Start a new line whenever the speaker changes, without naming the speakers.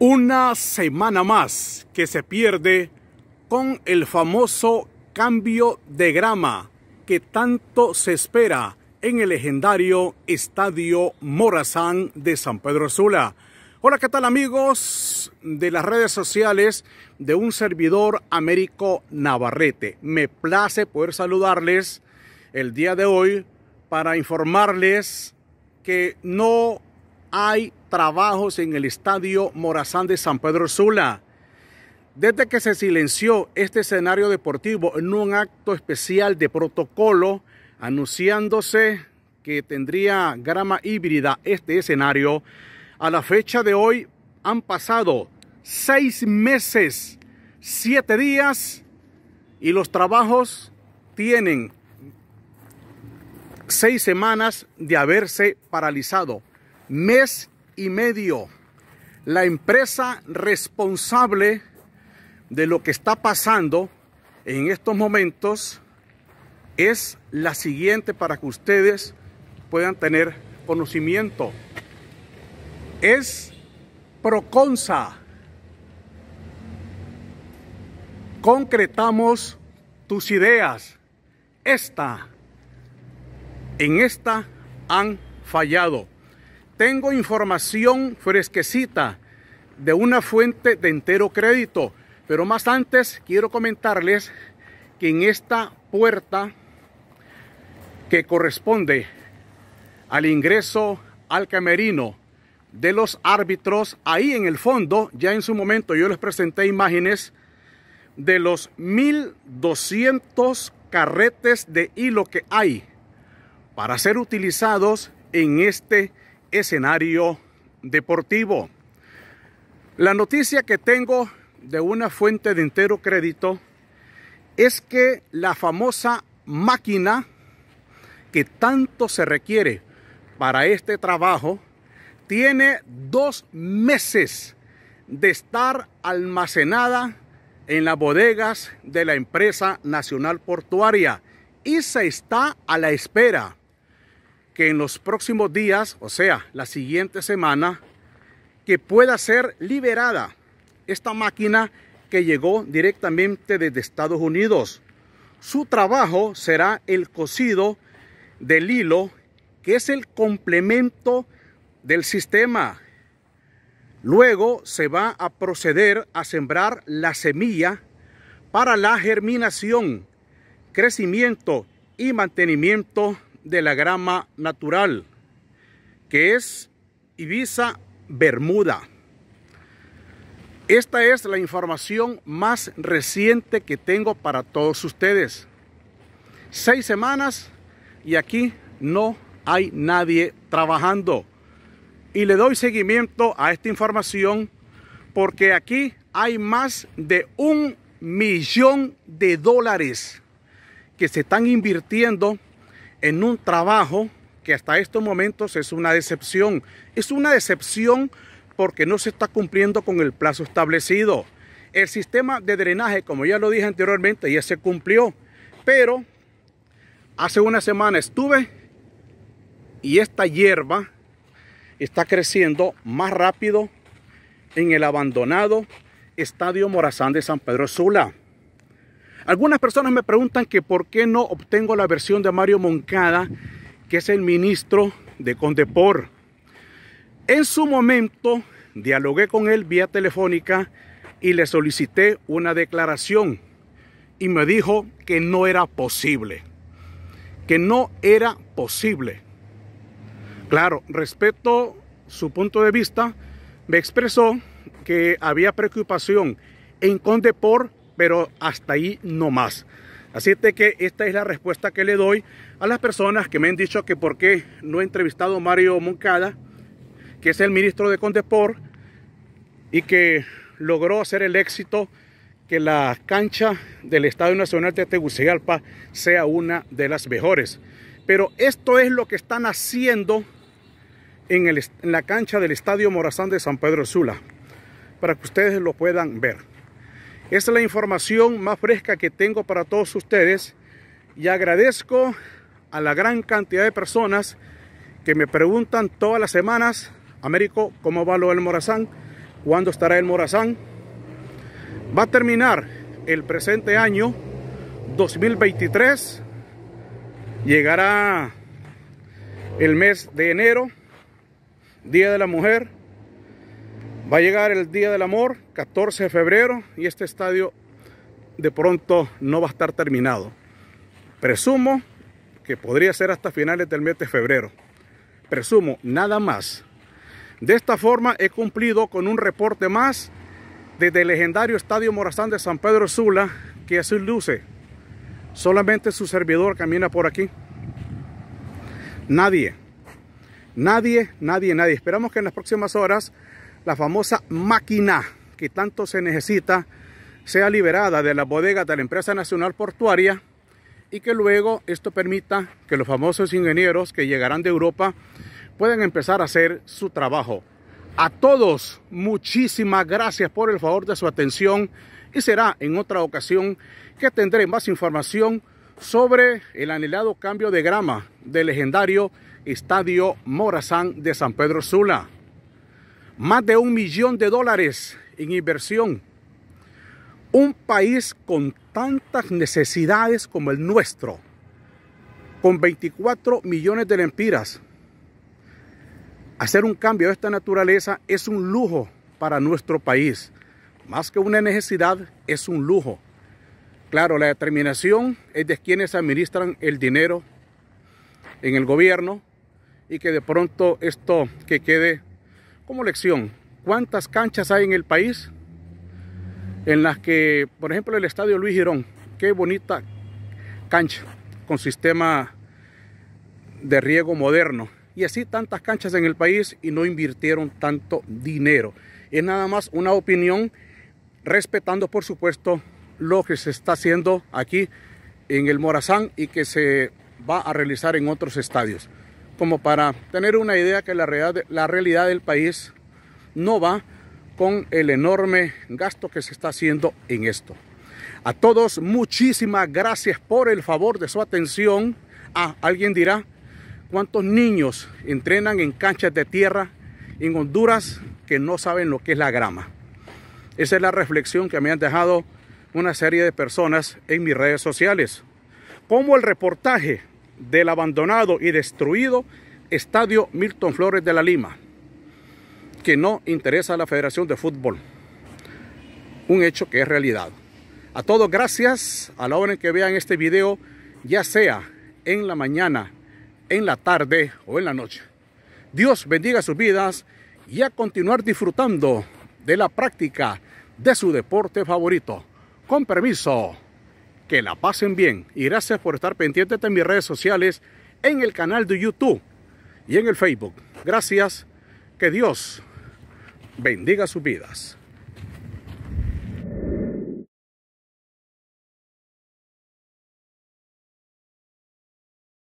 Una semana más que se pierde con el famoso cambio de grama que tanto se espera en el legendario Estadio Morazán de San Pedro Sula. Hola, ¿qué tal amigos de las redes sociales de un servidor Américo Navarrete? Me place poder saludarles el día de hoy para informarles que no hay trabajos en el estadio Morazán de San Pedro Sula. Desde que se silenció este escenario deportivo en un acto especial de protocolo, anunciándose que tendría grama híbrida este escenario, a la fecha de hoy han pasado seis meses, siete días y los trabajos tienen seis semanas de haberse paralizado. Mes y medio. La empresa responsable de lo que está pasando en estos momentos es la siguiente para que ustedes puedan tener conocimiento. Es Proconsa. Concretamos tus ideas. Esta, en esta han fallado. Tengo información fresquecita de una fuente de entero crédito. Pero más antes quiero comentarles que en esta puerta que corresponde al ingreso al camerino de los árbitros, ahí en el fondo, ya en su momento yo les presenté imágenes de los 1200 carretes de hilo que hay para ser utilizados en este escenario deportivo. La noticia que tengo de una fuente de entero crédito es que la famosa máquina que tanto se requiere para este trabajo tiene dos meses de estar almacenada en las bodegas de la empresa nacional portuaria y se está a la espera que en los próximos días, o sea, la siguiente semana, que pueda ser liberada esta máquina que llegó directamente desde Estados Unidos. Su trabajo será el cosido del hilo, que es el complemento del sistema. Luego se va a proceder a sembrar la semilla para la germinación, crecimiento y mantenimiento de la grama natural, que es Ibiza Bermuda. Esta es la información más reciente que tengo para todos ustedes. Seis semanas y aquí no hay nadie trabajando. Y le doy seguimiento a esta información porque aquí hay más de un millón de dólares que se están invirtiendo en un trabajo que hasta estos momentos es una decepción. Es una decepción porque no se está cumpliendo con el plazo establecido. El sistema de drenaje, como ya lo dije anteriormente, ya se cumplió. Pero hace una semana estuve y esta hierba está creciendo más rápido en el abandonado Estadio Morazán de San Pedro Sula. Algunas personas me preguntan que por qué no obtengo la versión de Mario Moncada, que es el ministro de Condepor. En su momento, dialogué con él vía telefónica y le solicité una declaración y me dijo que no era posible, que no era posible. Claro, respeto su punto de vista, me expresó que había preocupación en Condepor pero hasta ahí no más. Así es que esta es la respuesta que le doy a las personas que me han dicho que por qué no he entrevistado a Mario Moncada, que es el ministro de Condepor y que logró hacer el éxito que la cancha del Estadio Nacional de Tegucigalpa sea una de las mejores. Pero esto es lo que están haciendo en, en la cancha del Estadio Morazán de San Pedro Sula, para que ustedes lo puedan ver. Esta es la información más fresca que tengo para todos ustedes y agradezco a la gran cantidad de personas que me preguntan todas las semanas, Américo, ¿cómo va lo del Morazán? ¿Cuándo estará el Morazán? Va a terminar el presente año 2023, llegará el mes de enero, Día de la Mujer, Va a llegar el Día del Amor, 14 de febrero, y este estadio de pronto no va a estar terminado. Presumo que podría ser hasta finales del mes de febrero. Presumo, nada más. De esta forma he cumplido con un reporte más desde el legendario Estadio Morazán de San Pedro Sula, que así luce. Solamente su servidor camina por aquí. Nadie, nadie, nadie, nadie. Esperamos que en las próximas horas la famosa máquina que tanto se necesita sea liberada de la bodega de la empresa nacional portuaria y que luego esto permita que los famosos ingenieros que llegarán de Europa puedan empezar a hacer su trabajo. A todos, muchísimas gracias por el favor de su atención y será en otra ocasión que tendré más información sobre el anhelado cambio de grama del legendario Estadio Morazán de San Pedro Sula más de un millón de dólares en inversión. Un país con tantas necesidades como el nuestro, con 24 millones de lempiras. Hacer un cambio de esta naturaleza es un lujo para nuestro país. Más que una necesidad, es un lujo. Claro, la determinación es de quienes administran el dinero en el gobierno y que de pronto esto que quede como lección, ¿cuántas canchas hay en el país en las que, por ejemplo, el estadio Luis Girón, qué bonita cancha con sistema de riego moderno? Y así tantas canchas en el país y no invirtieron tanto dinero. Es nada más una opinión respetando, por supuesto, lo que se está haciendo aquí en el Morazán y que se va a realizar en otros estadios como para tener una idea que la realidad, la realidad del país no va con el enorme gasto que se está haciendo en esto. A todos muchísimas gracias por el favor de su atención. Ah, alguien dirá, ¿cuántos niños entrenan en canchas de tierra en Honduras que no saben lo que es la grama? Esa es la reflexión que me han dejado una serie de personas en mis redes sociales. Como el reportaje del abandonado y destruido Estadio Milton Flores de la Lima, que no interesa a la Federación de Fútbol. Un hecho que es realidad. A todos gracias, a la hora en que vean este video, ya sea en la mañana, en la tarde o en la noche. Dios bendiga sus vidas y a continuar disfrutando de la práctica de su deporte favorito. Con permiso que la pasen bien y gracias por estar pendientes de mis redes sociales en el canal de YouTube y en el Facebook. Gracias, que Dios bendiga sus vidas.